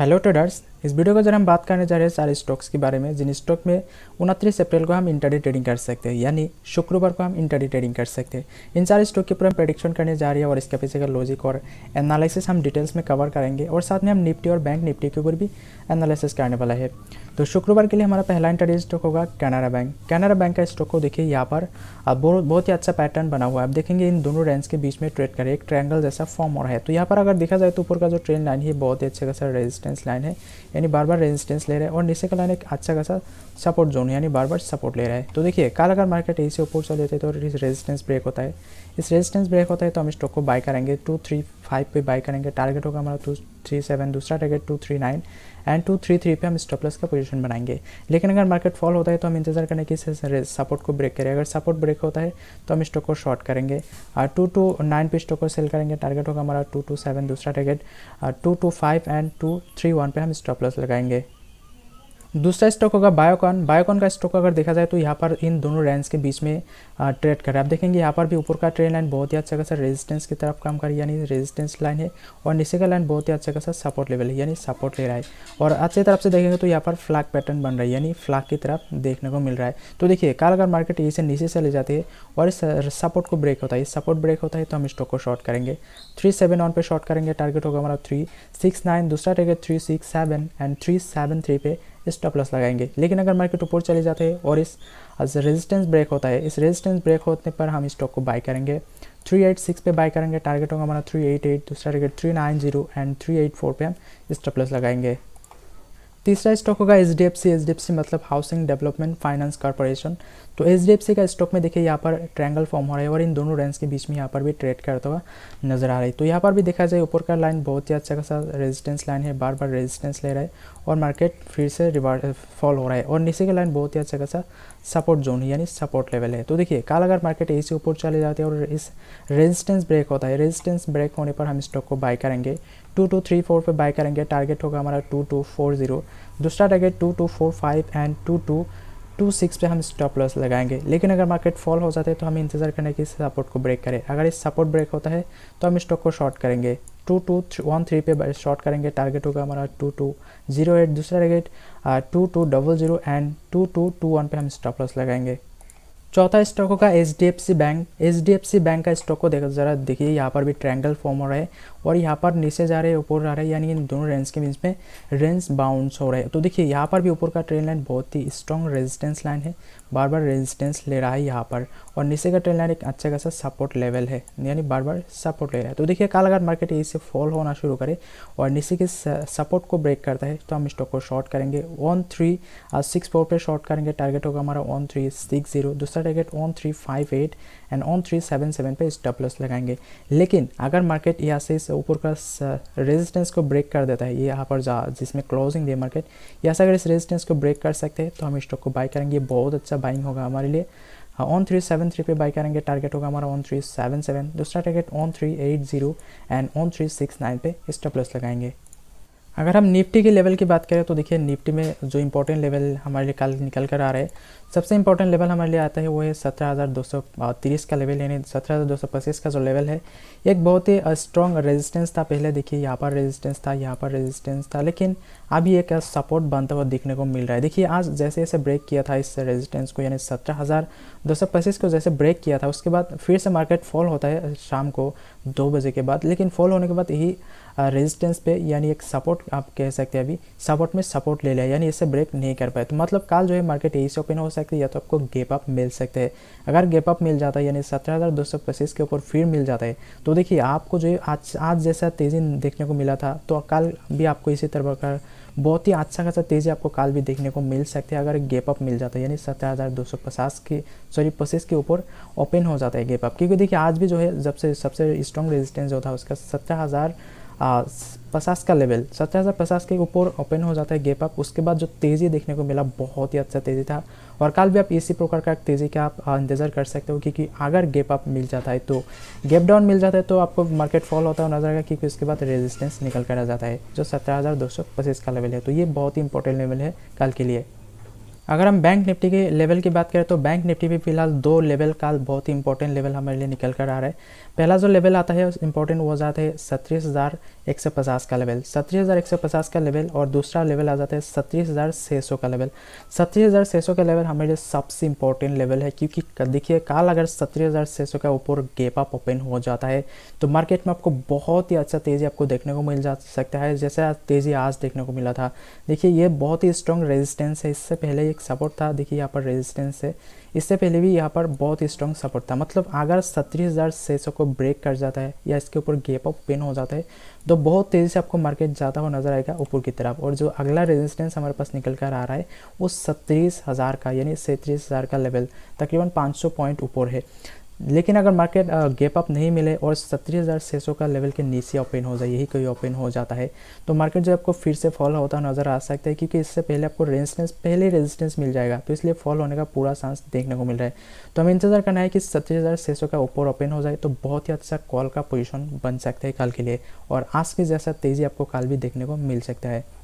hello traders इस video को जरा हम बात करने जा रहे हैं सारे स्टॉक्स के बारे में जिन स्टॉक में उनतीस अप्रैल को हम इंटरडे ट्रेडिंग कर सकते हैं यानी शुक्रवार को हम इंटरडे ट्रेडिंग कर सकते हैं इन सारे स्टॉक के ऊपर हम प्रेडिक्शन करने जा रहे हैं और इसके पीछे का लॉजिक और एनालिसिस हम डिटेल्स में कवर करेंगे और साथ में हम निफ्टी और बैंक निफ्टी के ऊपर भी एनालिसिस करने वाला है तो शुक्रवार के लिए हमारा पहला इंटरडे स्टॉक होगा कैनरा बैंक कैनरा बैंक का स्टॉक को देखिए यहाँ पर अब बहुत ही अच्छा पैटर्न बना हुआ है आप देखेंगे इन दोनों रेंज के बीच में ट्रेड करें एक ट्रायंगल जैसा फॉर्म हो रहा है तो यहाँ पर अगर देखा जाए तो ऊपर का जो ट्रेन लाइन है बहुत ही अच्छा खासा रेजिस्टेंस लाइन है यानी बार बार रेजिस्टेंस ले रहे हैं और नीचे का लाइन एक अच्छा खासा सपोर्ट जोन यानी बार बार सपोर्ट ले रहा है तो देखिए कल अगर मार्केट यही से ऊपर चल जाते तो रेजिस्टेंस ब्रेक होता है इस रेजिस्टेंस ब्रेक होता है तो हम स्टॉक को बाय करेंगे टू थ्री फाइव पे बाय करेंगे टारगेट होगा हमारा टू तो थ्री सेवन दूसरा target two three nine and two three three पे हम स्टॉप लॉस का पोजीशन बनाएंगे लेकिन अगर मार्केट फॉल होता है तो हम इंतजार करने कि सपोर्ट को ब्रेक करें अगर सपोर्ट ब्रेक होता है तो हम स्टॉक को शॉर्ट करेंगे और टू टू नाइन पे स्टॉक को सेल करेंगे टारगेट होगा हमारा टू टू सेवन दूसरा target two two five and two three one पे हम स्टॉप लॉस लगाएंगे दूसरा स्टॉक होगा बायोकॉन बायोकॉन का स्टॉक अगर देखा जाए तो यहाँ पर इन दोनों रेंज के बीच में ट्रेड कर रहा है आप देखेंगे यहाँ पर भी ऊपर का ट्रेड लाइन बहुत ही अच्छा खासा रेजिस्टेंस की तरफ काम कर रही है यानी रेजिस्टेंस लाइन है और नीचे का लाइन बहुत ही अच्छा खासा सपोर्ट लेवल है यानी सपोर्ट ले रहा है और अच्छी तरफ से देखेंगे तो यहाँ पर फ्लैग पैटर्न बन रहा है यानी फ्लैग की तरफ देखने को मिल रहा है तो देखिए कल अगर मार्केट इसे नीचे चले जाती है और इस सपोर्ट को ब्रेक होता है इस सपोर्ट ब्रेक होता है तो हम स्टॉक को शॉर्ट करेंगे थ्री सेवन वन पे शॉर्ट करेंगे टारगेट होगा हमारा थ्री सिक्स नाइन दूसरा target three six seven and three seven three पे स्टॉप लॉस लगाएंगे लेकिन अगर मार्केट ऊपर चले जाते हैं और इस रेजिस्टेंस ब्रेक होता है इस रेजिस्टेंस ब्रेक होने पर हम स्टॉक को बाय करेंगे 386 पे बाय करेंगे टारगेट होगा हमारा 388 दूसरा टारगेट 390 एंड 384 पे हम स्टॉप लॉस लगाएंगे तीसरा स्टॉक होगा H D F C H D F C मतलब हाउसिंग डेवलपमेंट फाइनेंस कॉर्पोरेशन तो एच डी एफ सी का स्टॉक में देखिए यहाँ पर ट्रायंगल फॉर्म हो रहा है और इन दोनों रेंज के बीच में यहाँ पर भी ट्रेड करता हुआ नजर आ रही है तो यहाँ पर भी देखा जाए ऊपर का लाइन बहुत ही अच्छा खासा रेजिस्टेंस लाइन है बार बार रेजिस्टेंस ले रहा है और मार्केट फिर से रिवर्ट फॉल हो रहा है और नीचे का लाइन बहुत ही अच्छा खासा सपोर्ट जोन है यानी सपोर्ट लेवल है तो देखिए कल अगर मार्केट इसी ऊपर चले जाते हैं और इस रेजिस्टेंस ब्रेक होता है रेजिस्टेंस ब्रेक होने पर हम स्टॉक को बाय करेंगे टू टू थ्री फोर पर बाई करेंगे टारगेट होगा हमारा टू टू फोर ज़ीरो दूसरा target two two four five and two two two six पर हम स्टॉप लॉस लगाएंगे लेकिन अगर मार्केट फॉल हो जाते हैं तो हमें इंतज़ार करने की सपोर्ट को ब्रेक करें अगर इस सपोर्ट ब्रेक होता है तो हम स्टॉक को शॉर्ट करेंगे टू टू वन थ्री पे शॉर्ट करेंगे टारगेट होगा हमारा टू टू जीरो एट दूसरा target two two double zero and two two two one पर हम स्टॉप लॉस लगाएंगे चौथा स्टॉक होगा H D F C bank H D F C bank का स्टॉक को देखो ज़रा देखिए यहाँ पर भी ट्रैंगल फॉर्म हो रहा है और यहाँ पर नीचे जा रहे हैं ऊपर जा रहे हैं यानी इन दोनों रेंज के बीच में रेंज बाउंस हो रहे हैं तो देखिए यहाँ पर भी ऊपर का ट्रेन लाइन बहुत ही स्ट्रॉन्ग रेजिस्टेंस लाइन है बार बार रेजिस्टेंस ले रहा है यहाँ पर और नीचे का ट्रेन लाइन एक अच्छा खासा सपोर्ट लेवल है यानी बार बार सपोर्ट ले रहा है तो देखिए कल अगर मार्केट इसे फॉल होना शुरू करे और नीचे के सपोर्ट को ब्रेक करता है तो हम स्टॉक को शॉर्ट करेंगे वन थ्री सिक्स फोर पर शॉर्ट करेंगे टारगेट होगा हमारा वन थ्री सिक्स जीरो दूसरा आंसर है one three five eight and one three seven seven पर स्टॉप लॉस लगाएंगे लेकिन अगर मार्केट यहाँ से इस ऊपर का रेजिस्टेंस को ब्रेक कर देता है ये यहाँ पर जा जिसमें क्लोजिंग दिए मार्केट यहाँ से अगर इस रेजिस्टेंस को ब्रेक कर सकते हैं तो हम स्टॉक को बाय करेंगे ये बहुत अच्छा बाइंग होगा हमारे लिए ऑन थ्री सेवन थ्री पे बाई करेंगे टारगेट होगा हमारा ऑन थ्री सेवन सेवन दूसरा target one three eight zero and one three six nine पे स्टॉप लॉस लगाएंगे अगर हम निफ्टी के लेवल की बात करें तो देखिए निफ्टी में जो इम्पोर्टेंट लेवल हमारे लिए कल निकल कर आ रहे हैं सबसे इम्पोर्टेंट लेवल हमारे लिए आता है वो है सत्रह हज़ार दो सौ तीस का लेवल यानी सत्रह हज़ार दो सौ पच्चीस का जो लेवल है एक बहुत ही स्ट्रॉन्ग रेजिस्टेंस था पहले देखिए यहाँ पर रेजिस्टेंस था यहाँ पर रेजिस्टेंस था लेकिन अभी एक सपोर्ट बनता हुआ दिखने को मिल रहा है देखिए आज जैसे जैसे ब्रेक किया था इस रेजिस्टेंस को यानी सत्रह हज़ार दो सौ पच्चीस को जैसे ब्रेक किया था उसके बाद फिर से मार्केट फॉल होता है शाम को दो बजे के बाद लेकिन फॉल होने के बाद यही रेजिस्टेंस पे यानी एक सपोर्ट आप कह सकते हैं अभी सपोर्ट में सपोर्ट ले लिया यानी इससे ब्रेक नहीं कर पाए तो मतलब कल जो है मार्केट यही से ओपन हो सकती है या तो आपको गेप अप मिल सकते हैं अगर गेप अप मिल जाता है यानी सत्रह हज़ार दो सौ पच्चीस के ऊपर फिर मिल जाता है तो देखिए आपको जो है आज आज जैसा तेज़ी देखने को मिला था तो कल भी आपको इसी तरह का बहुत ही अच्छा खासा तेज़ी आपको कल भी देखने को मिल सकती है अगर गेप अप मिल जाता है यानी सत्रह हज़ार दो सौ पचास के सॉरी पच्चीस के ऊपर ओपन हो जाता है गेप अप क्योंकि देखिए आज भी जो है जब से सबसे स्ट्रॉन्ग रेजिस्टेंस जो था उसका सत्रह हज़ार पचास का लेवल सत्रह हज़ार पचास के ऊपर ओपन हो जाता है गेप अप उसके बाद जो तेज़ी देखने को मिला बहुत ही अच्छा तेज़ी था और कल भी आप इसी प्रकार का तेज़ी का आप इंतज़ार कर सकते हो क्योंकि अगर गेप अप मिल जाता है तो गेप डाउन मिल जाता है तो आपको मार्केट फॉल होता हुआ नजर आएगा क्योंकि उसके बाद रेजिस्टेंस निकल कर आ जाता है जो सत्रह हज़ार दो सौ पच्चीस का लेवल है तो ये बहुत ही इंपॉर्टेंट लेवल है कल के लिए अगर हम बैंक निफ्टी के लेवल की बात करें तो बैंक निफ्टी भी फिलहाल दो लेवल का बहुत ही इंपॉर्टेंट लेवल हमारे लिए निकल कर आ रहा है पहला जो लेवल आता है इंपॉर्टेंट वो जाता है सत्तीस हज़ार एक सौ पचास का लेवल सत्तीस हज़ार एक सौ पचास का लेवल और दूसरा लेवल आ जाता है सत्तीस हज़ार छः सौ का लेवल सत्तीस हज़ार छः सौ का लेवल हमारे लिए सबसे इंपॉर्टेंट लेवल है क्योंकि देखिए कल अगर सत्तीस हज़ार छः सौ का ऊपर गेप अप ओपन हो जाता है तो मार्केट में आपको बहुत ही अच्छा तेज़ी आपको देखने को मिल जा सकता है जैसे तेज़ी आज देखने को मिला था देखिए ये बहुत ही स्ट्रॉन्ग रेजिस्टेंस है इससे पहले एक एक सपोर्ट था देखिए यहाँ पर रेजिस्टेंस है इससे पहले भी यहाँ पर बहुत स्ट्रॉन्ग सपोर्ट था मतलब अगर सत्तीस हज़ार सौ को ब्रेक कर जाता है या इसके ऊपर गेप ऑफ पेन हो जाता है तो बहुत तेज़ी से आपको मार्केट जाता हुआ नजर आएगा ऊपर की तरफ और जो अगला रेजिस्टेंस हमारे पास निकल कर आ रहा है वो सत्तीस हज़ार का यानी सैंतीस हज़ार का लेवल तकरीबन पाँच सौ पॉइंट ऊपर है लेकिन अगर मार्केट गैप अप नहीं मिले और सत्रह हज़ार छः सौ का लेवल के नीचे ओपन हो जाए यही कोई ओपन हो जाता है तो मार्केट जो आपको फिर से फॉल होता नज़र आ सकता है क्योंकि इससे पहले आपको रेजिस्टेंस पहले रेजिस्टेंस मिल जाएगा तो इसलिए फॉल होने का पूरा चांस देखने को मिल रहा है तो हमें इंतज़ार करना है कि सत्तीस हज़ार छः सौ का ऊपर ओपन हो जाए तो बहुत ही अच्छा कॉल का पोजिशन बन सकता है कल के लिए और आज के जैसा तेज़ी आपको कल भी देखने को मिल सकता है